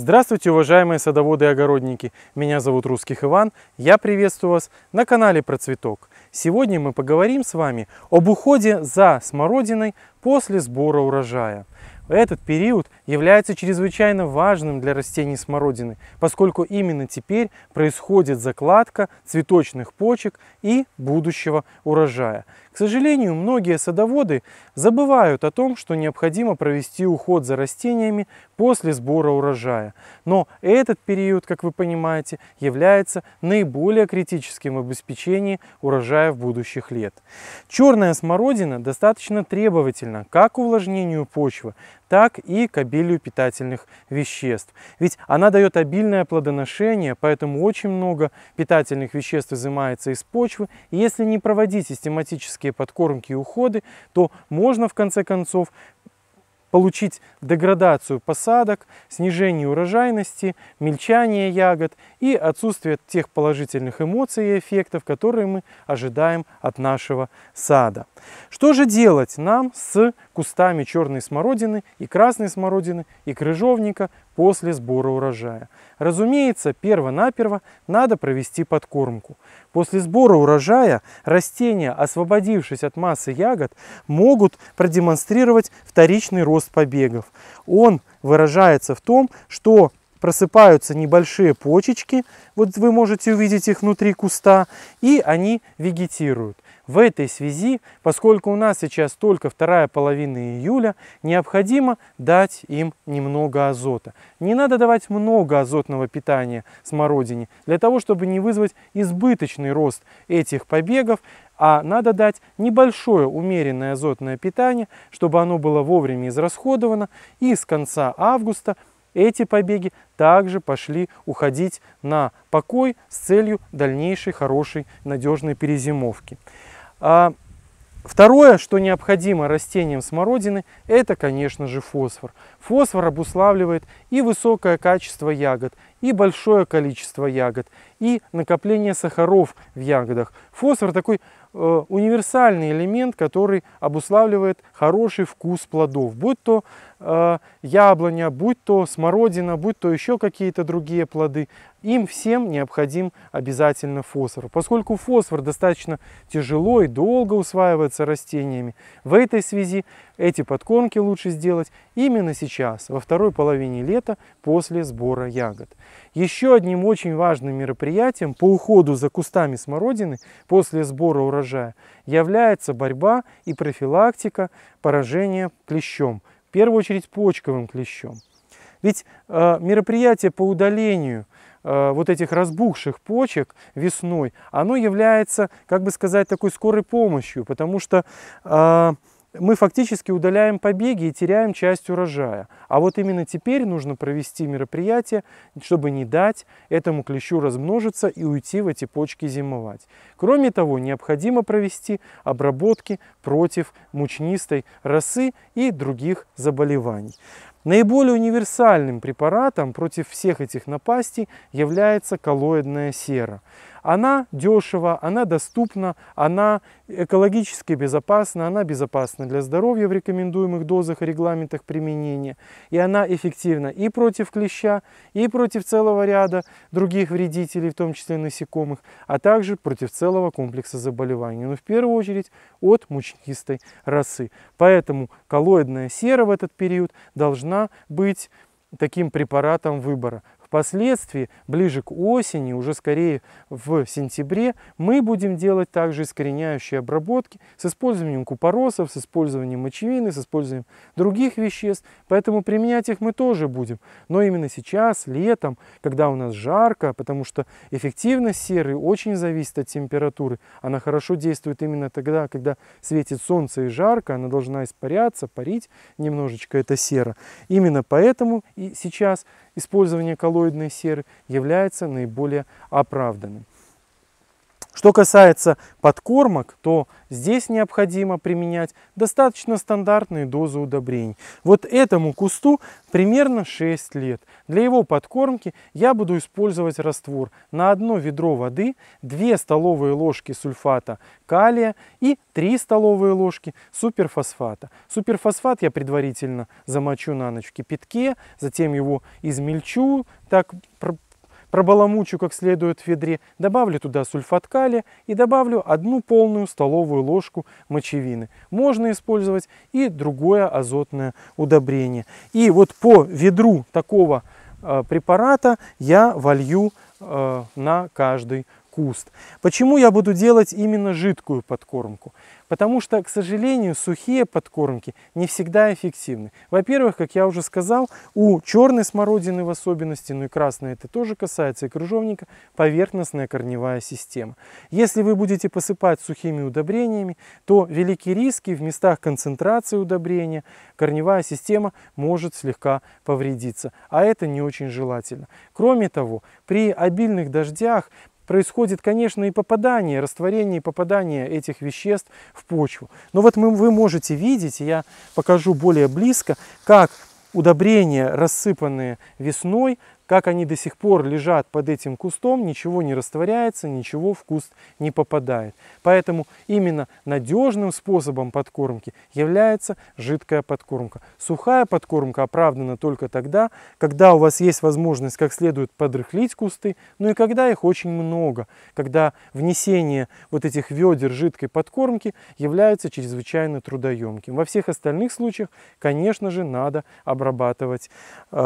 Здравствуйте, уважаемые садоводы и огородники! Меня зовут Русских Иван, я приветствую вас на канале Про Цветок. Сегодня мы поговорим с вами об уходе за смородиной после сбора урожая. Этот период является чрезвычайно важным для растений смородины, поскольку именно теперь происходит закладка цветочных почек и будущего урожая. К сожалению, многие садоводы забывают о том, что необходимо провести уход за растениями после сбора урожая. Но этот период, как вы понимаете, является наиболее критическим в обеспечении урожая в будущих лет. Черная смородина достаточно требовательна как к увлажнению почвы, так и к обилию питательных веществ. Ведь она дает обильное плодоношение, поэтому очень много питательных веществ изымается из почвы. И если не проводить систематические подкормки и уходы, то можно в конце концов получить деградацию посадок, снижение урожайности, мельчание ягод и отсутствие тех положительных эмоций и эффектов, которые мы ожидаем от нашего сада. Что же делать нам с кустами черной смородины и красной смородины и крыжовника, после сбора урожая. Разумеется, перво-наперво надо провести подкормку. После сбора урожая растения, освободившись от массы ягод, могут продемонстрировать вторичный рост побегов. Он выражается в том, что просыпаются небольшие почечки, вот вы можете увидеть их внутри куста, и они вегетируют. В этой связи, поскольку у нас сейчас только вторая половина июля, необходимо дать им немного азота. Не надо давать много азотного питания смородине, для того, чтобы не вызвать избыточный рост этих побегов, а надо дать небольшое умеренное азотное питание, чтобы оно было вовремя израсходовано, и с конца августа эти побеги также пошли уходить на покой с целью дальнейшей хорошей надежной перезимовки. А второе, что необходимо растениям смородины, это, конечно же, фосфор. Фосфор обуславливает и высокое качество ягод, и большое количество ягод, и накопление сахаров в ягодах. Фосфор такой э, универсальный элемент, который обуславливает хороший вкус плодов, будь то э, яблоня, будь то смородина, будь то еще какие-то другие плоды. Им всем необходим обязательно фосфор. Поскольку фосфор достаточно тяжело и долго усваивается растениями, в этой связи эти подкормки лучше сделать именно сейчас, во второй половине лета, после сбора ягод. Еще одним очень важным мероприятием по уходу за кустами смородины после сбора урожая является борьба и профилактика поражения клещом, в первую очередь почковым клещом. Ведь э, мероприятие по удалению э, вот этих разбухших почек весной, оно является, как бы сказать, такой скорой помощью, потому что э, мы фактически удаляем побеги и теряем часть урожая. А вот именно теперь нужно провести мероприятие, чтобы не дать этому клещу размножиться и уйти в эти почки зимовать. Кроме того, необходимо провести обработки против мучнистой росы и других заболеваний. Наиболее универсальным препаратом против всех этих напастей является коллоидная сера. Она дешева, она доступна, она экологически безопасна, она безопасна для здоровья в рекомендуемых дозах и регламентах применения. И она эффективна и против клеща, и против целого ряда других вредителей, в том числе насекомых, а также против целого комплекса заболеваний. Но ну, в первую очередь от мучнистой росы. Поэтому коллоидная сера в этот период должна быть таким препаратом выбора. Впоследствии, ближе к осени, уже скорее в сентябре, мы будем делать также искореняющие обработки с использованием купоросов, с использованием мочевины, с использованием других веществ. Поэтому применять их мы тоже будем. Но именно сейчас, летом, когда у нас жарко, потому что эффективность серы очень зависит от температуры. Она хорошо действует именно тогда, когда светит солнце и жарко, она должна испаряться, парить немножечко эта сера. Именно поэтому и сейчас использование коллоидной серы является наиболее оправданным. Что касается подкормок, то здесь необходимо применять достаточно стандартные дозы удобрений. Вот этому кусту примерно 6 лет. Для его подкормки я буду использовать раствор на одно ведро воды, 2 столовые ложки сульфата калия и 3 столовые ложки суперфосфата. Суперфосфат я предварительно замочу на ночь в кипятке, затем его измельчу, так пробаламучу как следует в ведре, добавлю туда сульфат калия и добавлю одну полную столовую ложку мочевины. Можно использовать и другое азотное удобрение. И вот по ведру такого э, препарата я волью э, на каждый куст. Почему я буду делать именно жидкую подкормку? Потому что, к сожалению, сухие подкормки не всегда эффективны. Во-первых, как я уже сказал, у черной смородины в особенности, ну и красной это тоже касается, и крыжовника, поверхностная корневая система. Если вы будете посыпать сухими удобрениями, то велики риски в местах концентрации удобрения, корневая система может слегка повредиться, а это не очень желательно. Кроме того, при обильных дождях происходит, конечно, и попадание, растворение и попадание этих веществ в почву. Но вот мы, вы можете видеть, я покажу более близко, как удобрения, рассыпанные весной, как они до сих пор лежат под этим кустом, ничего не растворяется, ничего в куст не попадает. Поэтому именно надежным способом подкормки является жидкая подкормка. Сухая подкормка оправдана только тогда, когда у вас есть возможность как следует подрыхлить кусты, ну и когда их очень много, когда внесение вот этих ведер жидкой подкормки является чрезвычайно трудоемким. Во всех остальных случаях, конечно же, надо обрабатывать э,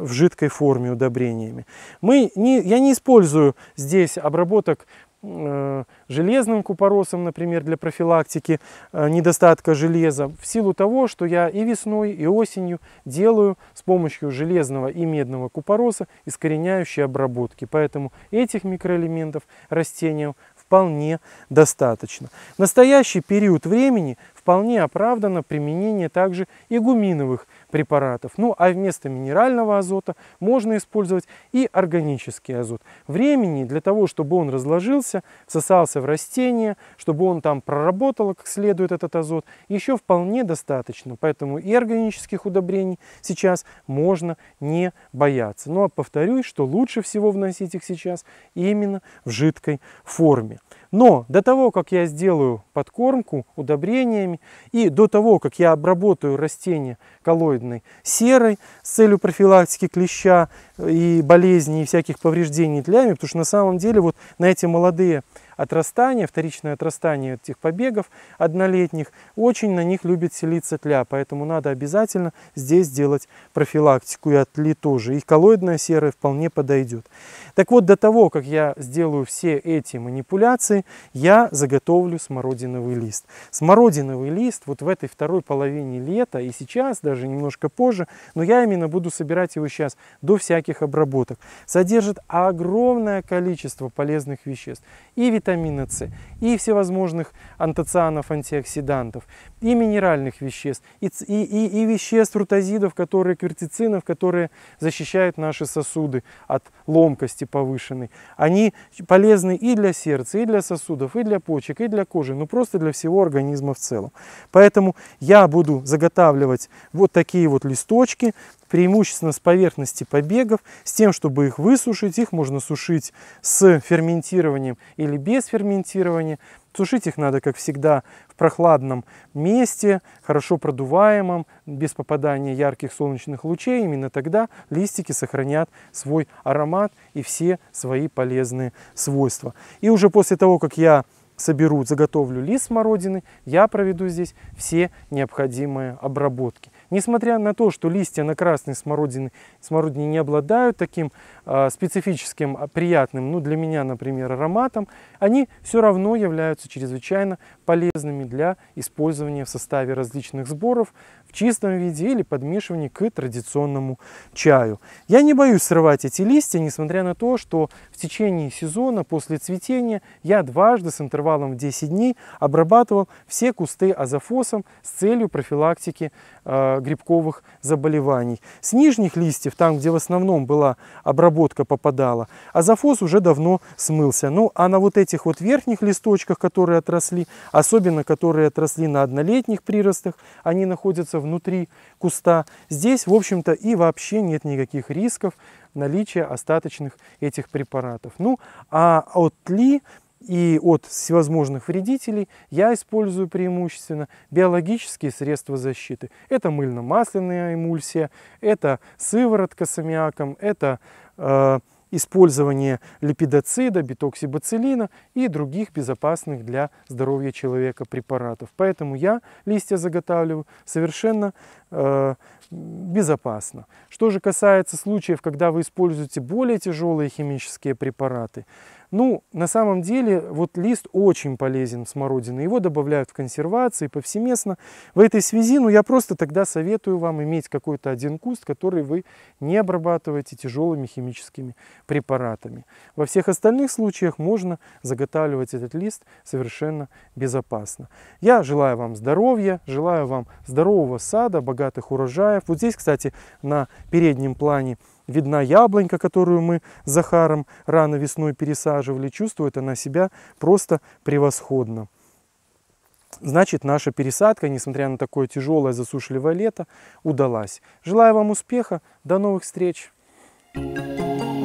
в жидкой форме удобрения удобрениями. Мы не, я не использую здесь обработок э, железным купоросом, например, для профилактики э, недостатка железа, в силу того, что я и весной, и осенью делаю с помощью железного и медного купороса искореняющие обработки. Поэтому этих микроэлементов растениям вполне достаточно. В настоящий период времени вполне оправдано применение также и гуминовых препаратов. Ну а вместо минерального азота можно использовать и органический азот. Времени для того, чтобы он разложился, всосался в растение, чтобы он там проработал как следует этот азот, еще вполне достаточно. Поэтому и органических удобрений сейчас можно не бояться. Но ну, а повторюсь, что лучше всего вносить их сейчас именно в жидкой форме. Но до того, как я сделаю подкормку удобрениями и до того, как я обработаю растение коллоидной серой с целью профилактики клеща э, и болезней и всяких повреждений тлями, потому что на самом деле вот на эти молодые отрастание, вторичное отрастание этих побегов однолетних, очень на них любит селиться тля, поэтому надо обязательно здесь делать профилактику и от тли тоже. И коллоидная серая вполне подойдет. Так вот, до того, как я сделаю все эти манипуляции, я заготовлю смородиновый лист. Смородиновый лист вот в этой второй половине лета и сейчас, даже немножко позже, но я именно буду собирать его сейчас до всяких обработок, содержит огромное количество полезных веществ и витаминов, витамина С, и всевозможных антоцианов, антиоксидантов, и минеральных веществ, и, и, и, и веществ, рутазидов, которые, кверцицинов, которые защищают наши сосуды от ломкости повышенной. Они полезны и для сердца, и для сосудов, и для почек, и для кожи, ну просто для всего организма в целом. Поэтому я буду заготавливать вот такие вот листочки, преимущественно с поверхности побегов, с тем, чтобы их высушить. Их можно сушить с ферментированием или без ферментирования. Сушить их надо, как всегда, в прохладном месте, хорошо продуваемом, без попадания ярких солнечных лучей. Именно тогда листики сохранят свой аромат и все свои полезные свойства. И уже после того, как я соберу, заготовлю лист смородины, я проведу здесь все необходимые обработки. Несмотря на то, что листья на красной смородине, смородине не обладают таким э, специфическим, а, приятным, ну для меня, например, ароматом, они все равно являются чрезвычайно полезными для использования в составе различных сборов, чистом виде или подмешивании к традиционному чаю. Я не боюсь срывать эти листья, несмотря на то, что в течение сезона после цветения я дважды с интервалом в 10 дней обрабатывал все кусты азофосом с целью профилактики э, грибковых заболеваний. С нижних листьев, там где в основном была обработка попадала, азофос уже давно смылся. Ну а на вот этих вот верхних листочках, которые отросли, особенно которые отросли на однолетних приростах, они находятся внутри куста. Здесь, в общем-то, и вообще нет никаких рисков наличия остаточных этих препаратов. Ну, а от ли и от всевозможных вредителей я использую преимущественно биологические средства защиты. Это мыльно-масляная эмульсия, это сыворотка с аммиаком, это э, использование липидоцида, битоксибацилина и других безопасных для здоровья человека препаратов. Поэтому я листья заготавливаю совершенно э, безопасно. Что же касается случаев, когда вы используете более тяжелые химические препараты, ну, на самом деле, вот лист очень полезен смородины. Его добавляют в консервации повсеместно. В этой связи, ну, я просто тогда советую вам иметь какой-то один куст, который вы не обрабатываете тяжелыми химическими препаратами. Во всех остальных случаях можно заготавливать этот лист совершенно безопасно. Я желаю вам здоровья, желаю вам здорового сада, богатых урожаев. Вот здесь, кстати, на переднем плане видна яблонька, которую мы с Захаром рано весной пересаживали. Чувствует она себя просто превосходно. Значит, наша пересадка, несмотря на такое тяжелое засушливое лето, удалась. Желаю вам успеха, до новых встреч! Thank you.